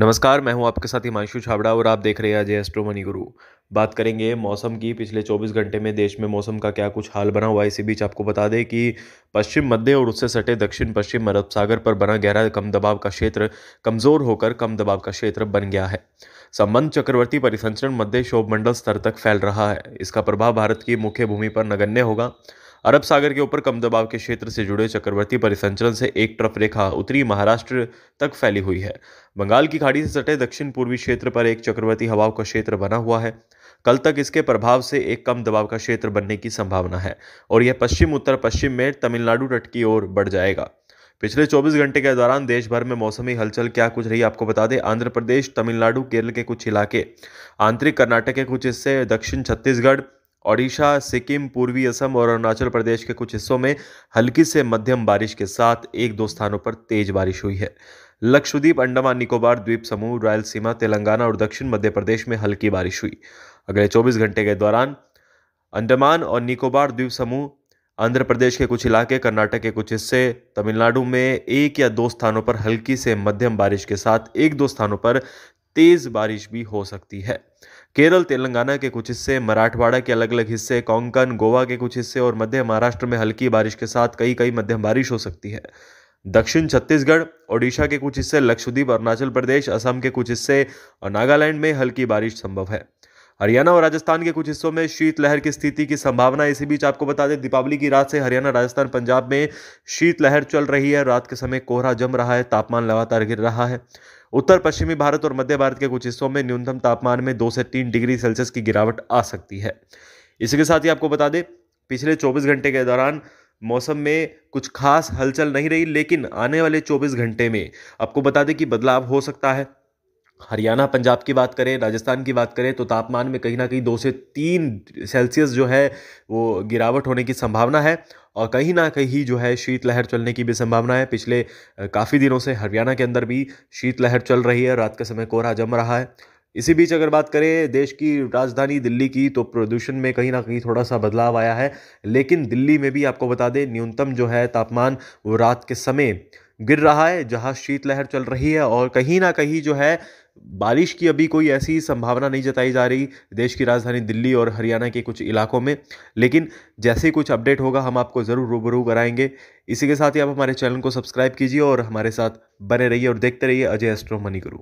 नमस्कार मैं हूं आपके साथ हिमांशु छाबड़ा और आप देख रहे हैं अजय एस्ट्रो मनी गुरु बात करेंगे मौसम की पिछले 24 घंटे में देश में मौसम का क्या कुछ हाल बना हुआ है इसी बीच आपको बता दें कि पश्चिम मध्य और उससे सटे दक्षिण पश्चिम अरब सागर पर बना गहरा कम दबाव का क्षेत्र कमज़ोर होकर कम दबाव का क्षेत्र बन गया है संबंध चक्रवर्ती परिसंचरण मध्य शोभमंडल स्तर तक फैल रहा है इसका प्रभाव भारत की मुख्य भूमि पर नगण्य होगा अरब सागर के ऊपर कम दबाव के क्षेत्र से जुड़े चक्रवर्ती परिसंचरण से एक ट्रफ रेखा उत्तरी महाराष्ट्र तक फैली हुई है बंगाल की खाड़ी से सटे दक्षिण पूर्वी क्षेत्र पर एक चक्रवर्ती हवाओं का क्षेत्र बना हुआ है कल तक इसके प्रभाव से एक कम दबाव का क्षेत्र बनने की संभावना है और यह पश्चिम उत्तर पश्चिम में तमिलनाडु तट की ओर बढ़ जाएगा पिछले 24 घंटे के दौरान देश भर में मौसमी हलचल क्या कुछ रही आपको बता दें आंध्र प्रदेश तमिलनाडु केरल के कुछ इलाके आंतरिक कर्नाटक के कुछ हिस्से दक्षिण छत्तीसगढ़ ओडिशा सिक्किम पूर्वी असम और अरुणाचल प्रदेश के कुछ हिस्सों में हल्की से मध्यम बारिश के साथ एक दो स्थानों पर तेज बारिश हुई है लक्षद्वीप अंडमान निकोबार द्वीप समूह रायलसीमा तेलंगाना और दक्षिण मध्य प्रदेश में हल्की बारिश हुई अगले 24 घंटे के दौरान अंडमान और निकोबार द्वीप समूह आंध्र प्रदेश के कुछ इलाके कर्नाटक के कुछ हिस्से तमिलनाडु में एक या दो स्थानों पर हल्की से मध्यम बारिश के साथ एक दो स्थानों पर तेज बारिश भी हो सकती है केरल तेलंगाना के कुछ हिस्से मराठवाड़ा के अलग अलग हिस्से कोंकण गोवा के कुछ हिस्से और मध्य महाराष्ट्र में हल्की बारिश के साथ कई कई मध्यम बारिश हो सकती है दक्षिण छत्तीसगढ़ ओडिशा के कुछ हिस्से लक्षद्वीप अरुणाचल प्रदेश असम के कुछ हिस्से और नागालैंड में हल्की बारिश संभव है हरियाणा और राजस्थान के कुछ हिस्सों में शीतलहर की स्थिति की संभावना इसी बीच आपको बता दें दीपावली की रात से हरियाणा राजस्थान पंजाब में शीतलहर चल रही है रात के समय कोहरा जम रहा है तापमान लगातार गिर रहा है उत्तर पश्चिमी भारत और मध्य भारत के कुछ हिस्सों में न्यूनतम तापमान में दो से तीन डिग्री सेल्सियस की गिरावट आ सकती है इसी के साथ ही आपको बता दें पिछले 24 घंटे के दौरान मौसम में कुछ खास हलचल नहीं रही लेकिन आने वाले 24 घंटे में आपको बता दें कि बदलाव हो सकता है हरियाणा पंजाब की बात करें राजस्थान की बात करें तो तापमान में कहीं ना कहीं दो से तीन सेल्सियस जो है वो गिरावट होने की संभावना है और कहीं ना कहीं जो है शीतलहर चलने की भी संभावना है पिछले काफ़ी दिनों से हरियाणा के अंदर भी शीतलहर चल रही है रात के समय कोहरा जम रहा है इसी बीच अगर बात करें देश की राजधानी दिल्ली की तो प्रदूषण में कहीं ना कहीं थोड़ा सा बदलाव आया है लेकिन दिल्ली में भी आपको बता दें न्यूनतम जो है तापमान वो रात के समय गिर रहा है जहां शीतलहर चल रही है और कहीं ना कहीं जो है बारिश की अभी कोई ऐसी संभावना नहीं जताई जा रही देश की राजधानी दिल्ली और हरियाणा के कुछ इलाकों में लेकिन जैसे ही कुछ अपडेट होगा हम आपको ज़रूर रूबरू कराएंगे इसी के साथ ही आप हमारे चैनल को सब्सक्राइब कीजिए और हमारे साथ बने रहिए और देखते रहिए अजय एस्ट्रो मनी गुरु